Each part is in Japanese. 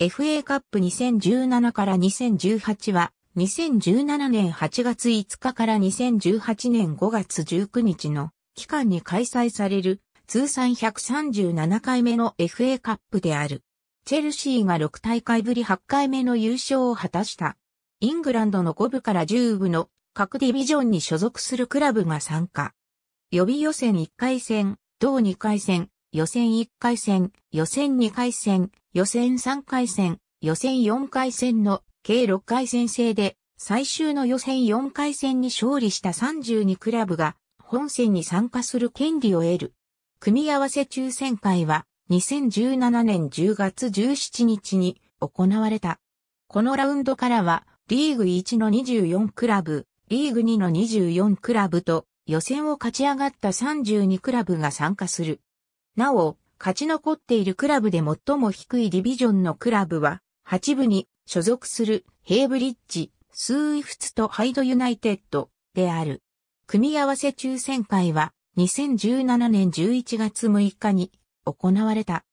FA カップ2017から2018は、2017年8月5日から2018年5月19日の期間に開催される通算137回目の FA カップである。チェルシーが6大会ぶり8回目の優勝を果たした。イングランドの5部から10部の各ディビジョンに所属するクラブが参加。予備予選1回戦、同2回戦、予選1回戦、予選2回戦、予選3回戦、予選4回戦の計6回戦制で、最終の予選4回戦に勝利した32クラブが本戦に参加する権利を得る。組み合わせ抽選会は2017年10月17日に行われた。このラウンドからはリーグ1の24クラブ、リーグ2の24クラブと予選を勝ち上がった32クラブが参加する。なお、勝ち残っているクラブで最も低いディビジョンのクラブは、8部に所属するヘイブリッジ、スーイフツとハイドユナイテッドである。組み合わせ抽選会は2017年11月6日に行われた。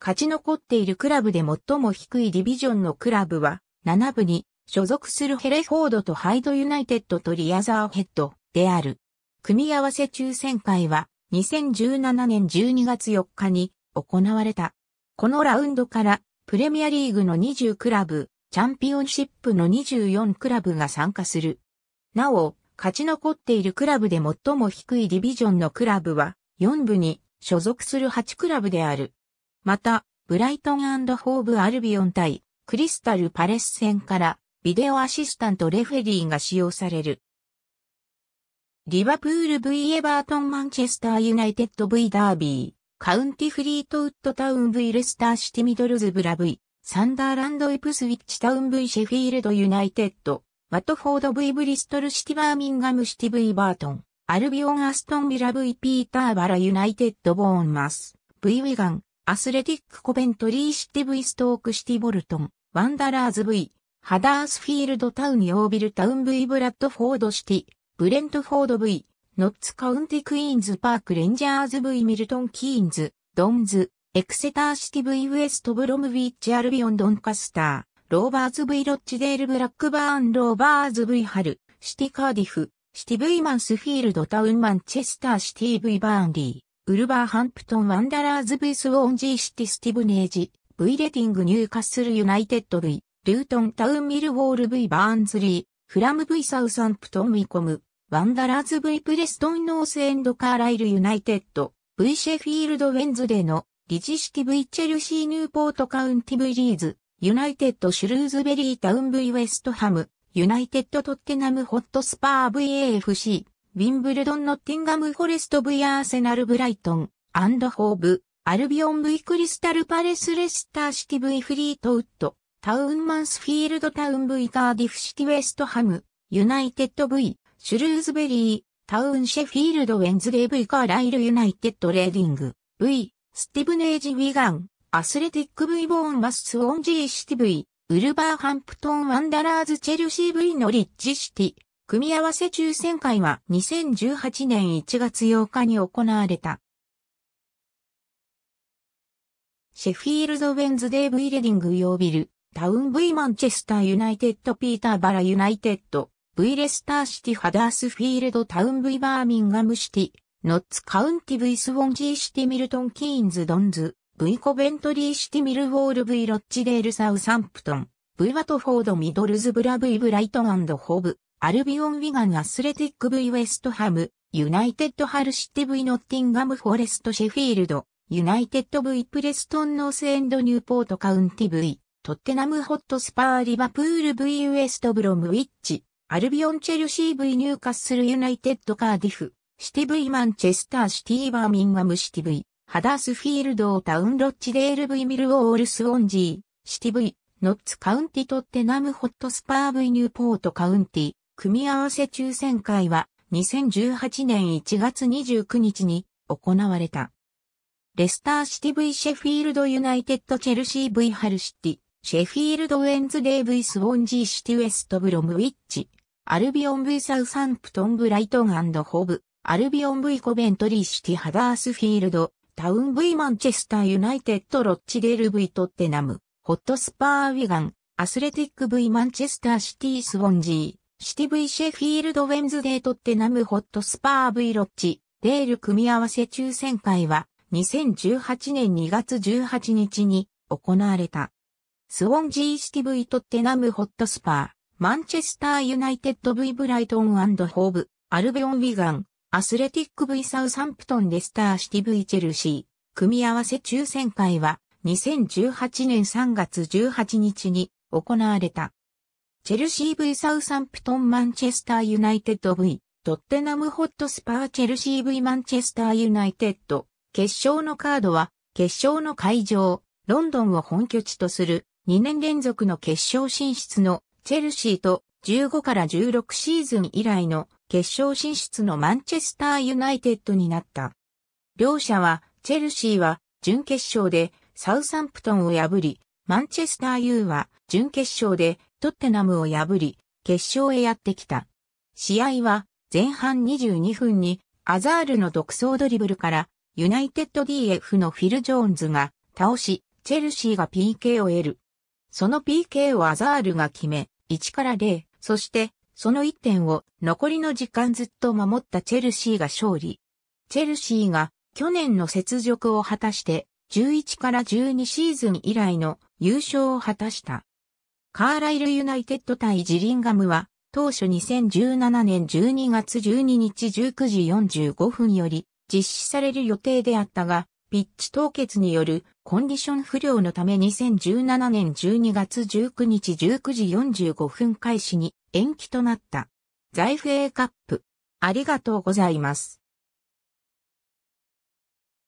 勝ち残っているクラブで最も低いディビジョンのクラブは7部に所属するヘレフォードとハイドユナイテッドとリアザーヘッドである。組み合わせ抽選会は2017年12月4日に行われた。このラウンドからプレミアリーグの20クラブ、チャンピオンシップの24クラブが参加する。なお、勝ち残っているクラブで最も低いディビジョンのクラブは4部に所属する8クラブである。また、ブライトンホーブ・アルビオン対クリスタル・パレス戦からビデオアシスタントレフェリーが使用される。リバプール V エバートンマンチェスターユナイテッド V ダービー、カウンティフリートウッドタウン V レスターシティミドルズブラ V、サンダーランドイプスウィッチタウン V シェフィールドユナイテッド、ワトフォード V ブリストルシティバーミンガムシティ V バートン、アルビオンアストンビラ V ピーターバラユナイテッドボーンマス、V ウィガン、アスレティックコベントリーシティ V ストークシティボルトン、ワンダラーズ V、ハダースフィールドタウンヨービルタウン V ブラッドフォードシティ、ブレントフォード V、ノッツカウンティクイーンズパークレンジャーズ V ミルトンキーンズ、ドンズ、エクセターシティ V ウエストブロムウィッチアルビオンドンカスター、ローバーズ V ロッチデールブラックバーンローバーズ V ハル、シティカーディフ、シティ V マンスフィールドタウンマンチェスターシティ V バーンリー、ウルバーハンプトンワンダラーズ V スウォンジーシティスティブネージ、V レティングニューカッスルユナイテッド V、ルートンタウンミルウォール V バーンズリー、フラム V サウサンプトンウィコム、ワンダラーズ V プレストンノースエンドカーライルユナイテッド V シェフィールドウェンズデーの理事式 V チェルシーニューポートカウンティブリーズユナイテッドシュルーズベリータウン V ウェストハムユナイテッドトッテナムホットスパー VAFC ウィンブルドンノッティンガムフォレスト V アーセナルブライトンアンドホーブアルビオン V クリスタルパレスレスター式 V フリートウッドタウンマンスフィールドタウン V カーディフ式ウェストハムユナイテッド V シュルーズベリー、タウンシェフィールド・ウェンズデー・ブイ・カーライル・ユナイテッド・レーディング、V、スティブネージ・ウィガン、アスレティック・ブイ・ボーン・マス・スオンジー・シティ・ V、ウルバーハンプトン・ワンダラーズ・チェルシー・ブイ・ノリッジ・シティ。組み合わせ抽選会は2018年1月8日に行われた。シェフィールド・ウェンズデー・ブイ・レディング・ヨービル、タウン・ブイ・マンチェスター・ユナイテッド・ピーター・バラ・ユナイテッド、V レスターシティハダースフィールドタウン V バーミンガムシティ、ノッツカウンティ V スウォンジーシティミルトンキーンズドンズ、V コベントリーシティミルウォール V ロッチデールサウサンプトン、V ワトフォードミドルズブライ、ブライトンホブ、アルビオン・ウィガン・アスレティック V・ ウェストハム、ユナイテッド・ハルシティ V・ ノッティンガム・フォレスト・シェフィールド、ユナイテッド・ V・ プレストン・ノース・エンド・ニューポート・カウンティ V、トッテナム・ホット・スパー・リバプール V・ ウエスト・ブロム・ウィッチ、アルビオンチェルシー V ニューカッスルユナイテッドカーディフ、シティ V マンチェスターシティバーミンガムシティ V、ハダースフィールドタウンロッチデール V ミルウォールスオンジー、シティ V、ノッツカウンティトッテナムホットスパー V ニューポートカウンティ、組み合わせ抽選会は2018年1月29日に行われた。レスターシティ V シェフィールドユナイテッドチェルシー V ハルシティ、シェフィールドウェンズデー V スウォンジーシティウエストブロムウィッチ、アルビオン V サウサンプトンブライトンホブ、アルビオン V コベントリーシティハダースフィールド、タウン V マンチェスターユナイテッドロッチデール V トッテナム、ホットスパーウィガン、アスレティック V マンチェスターシティスウォンジー、シティ V シェフィールドウェンズデートッテナムホットスパー V ロッチ、デール組み合わせ抽選会は2018年2月18日に行われた。スウォンジーシティ V トッテナムホットスパー。マンチェスターユナイテッド V ブライトンホーブ、アルベオン・ウィガン、アスレティック V サウサンプトンレスターシティ V チェルシー。組み合わせ抽選会は2018年3月18日に行われた。チェルシー V サウサンプトンマンチェスターユナイテッド V、トッテナムホットスパーチェルシー V マンチェスターユナイテッド。決勝のカードは、決勝の会場、ロンドンを本拠地とする2年連続の決勝進出のチェルシーと15から16シーズン以来の決勝進出のマンチェスターユナイテッドになった。両者は、チェルシーは準決勝でサウサンプトンを破り、マンチェスターユーは準決勝でトッテナムを破り、決勝へやってきた。試合は前半22分にアザールの独走ドリブルからユナイテッド DF のフィル・ジョーンズが倒し、チェルシーが PK を得る。その PK をアザールが決め、1から0、そして、その1点を残りの時間ずっと守ったチェルシーが勝利。チェルシーが去年の雪辱を果たして11から12シーズン以来の優勝を果たした。カーライルユナイテッド対ジリンガムは当初2017年12月12日19時45分より実施される予定であったが、ピッチ凍結によるコンディション不良のため2017年12月19日19時45分開始に延期となった。財布 A カップ。ありがとうございます。